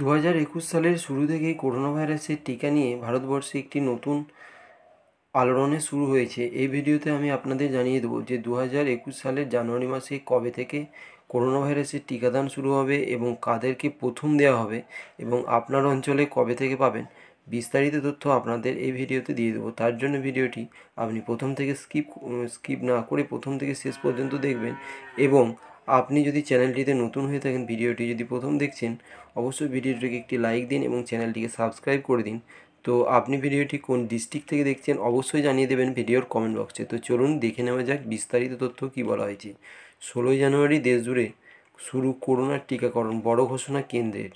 দু হাজার একুশ সালের শুরু থেকেই করোনা ভাইরাসের টিকা নিয়ে ভারতবর্ষে একটি নতুন আলোড়নে শুরু হয়েছে এই ভিডিওতে আমি আপনাদের জানিয়ে দেবো যে দু হাজার একুশ সালের জানুয়ারি মাসে কবে থেকে করোনা ভাইরাসের টিকাদান শুরু হবে এবং কাদেরকে প্রথম দেওয়া হবে এবং আপনার অঞ্চলে কবে থেকে পাবেন বিস্তারিত তথ্য আপনাদের এই ভিডিওতে দিয়ে দেবো তার জন্য ভিডিওটি আপনি প্রথম থেকে স্কিপ স্কিপ না করে প্রথম থেকে শেষ পর্যন্ত দেখবেন এবং আপনি যদি চ্যানেলটিতে নতুন হয়ে থাকেন ভিডিওটি যদি প্রথম দেখছেন অবশ্যই ভিডিওটিকে একটি লাইক দিন এবং চ্যানেলটিকে সাবস্ক্রাইব করে দিন তো আপনি ভিডিওটি কোন ডিস্ট্রিক্ট থেকে দেখছেন অবশ্যই জানিয়ে দেবেন ভিডিওর কমেন্ট বক্সে তো চলুন দেখে নেওয়া যাক বিস্তারিত তথ্য কী বলা হয়েছে ষোলোই জানুয়ারি দেশজুড়ে শুরু করোনার টিকাকরণ বড় ঘোষণা কেন্দ্রের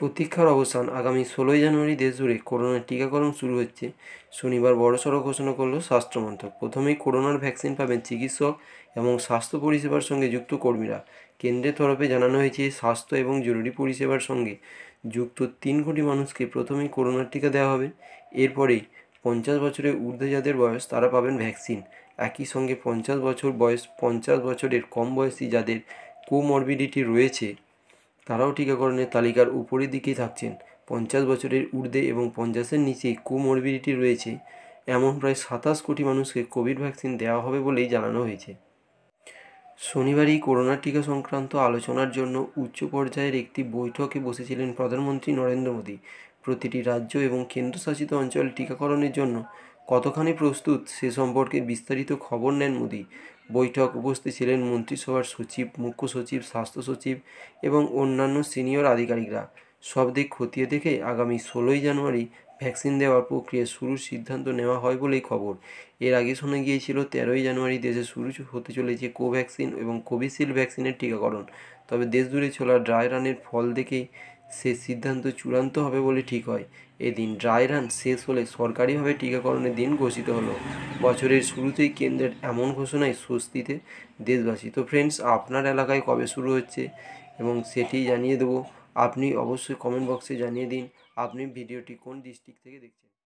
প্রতীক্ষার অবসান আগামী ষোলোই জানুয়ারি দেশজুড়ে করোনার টিকাকরণ শুরু হচ্ছে শনিবার বড়সড় ঘোষণা করল স্বাস্থ্যমন্ত্রক প্রথমেই করোনার ভ্যাকসিন পাবেন চিকিৎসক এবং স্বাস্থ্য পরিষেবার সঙ্গে যুক্ত কর্মীরা কেন্দ্রের তরফে জানানো হয়েছে স্বাস্থ্য এবং জরুরি পরিষেবার সঙ্গে যুক্ত তিন কোটি মানুষকে প্রথমেই করোনার টিকা দেওয়া হবে এরপরেই পঞ্চাশ বছরের ঊর্ধ্বে যাদের বয়স তারা পাবেন ভ্যাকসিন একই সঙ্গে পঞ্চাশ বছর বয়স পঞ্চাশ বছরের কম বয়সী যাদের কোমরবিডিটি রয়েছে তারাও টিকাকরণের তালিকার উপরের দিকেই থাকছেন পঞ্চাশ বছরের ঊর্ধ্বে এবং পঞ্চাশের নিচে কোমরবিডিটি রয়েছে এমন প্রায় সাতাশ কোটি মানুষকে কোভিড ভ্যাকসিন দেওয়া হবে বলেই জানানো হয়েছে শনিবারই করোনা টিকা সংক্রান্ত আলোচনার জন্য উচ্চ পর্যায়ের একটি বৈঠকে বসেছিলেন প্রধানমন্ত্রী নরেন্দ্র মোদী প্রতিটি রাজ্য এবং কেন্দ্রশাসিত অঞ্চল টিকাকরণের জন্য কতখানি প্রস্তুত সে সম্পর্কে বিস্তারিত খবর নেন মোদী বৈঠক উপস্থিত ছিলেন মন্ত্রিসভার সচিব মুখ্য সচিব স্বাস্থ্য সচিব এবং অন্যান্য সিনিয়র আধিকারিকরা সব দিক খতিয়ে দেখে আগামী ষোলোই জানুয়ারি ভ্যাকসিন দেওয়ার প্রক্রিয়া শুরুর সিদ্ধান্ত নেওয়া হয় বলেই খবর এর আগে শোনা গিয়েছিল তেরোই জানুয়ারি দেশে শুরু হতে চলেছে কোভ্যাক্সিন এবং কোভিশিল্ড ভ্যাকসিনের টিকাকরণ তবে দেশ জুড়ে চলা ড্রাই রানের ফল দেখেই শেষ সিদ্ধান্ত চূড়ান্ত হবে বলে ঠিক হয় এদিন ড্রাই রান শেষ হলে সরকারিভাবে টিকাকরণের দিন ঘোষিত হলো বছরের শুরুতেই কেন্দ্রের এমন ঘোষণায় স্বস্তিতে দেশবাসী তো ফ্রেন্ডস আপনার এলাকায় কবে শুরু হচ্ছে এবং সেটি জানিয়ে দেবো আপনি অবশ্যই কমেন্ট বক্সে জানিয়ে দিন আপনি ভিডিওটি কোন ডিস্ট্রিক্ট থেকে দেখছেন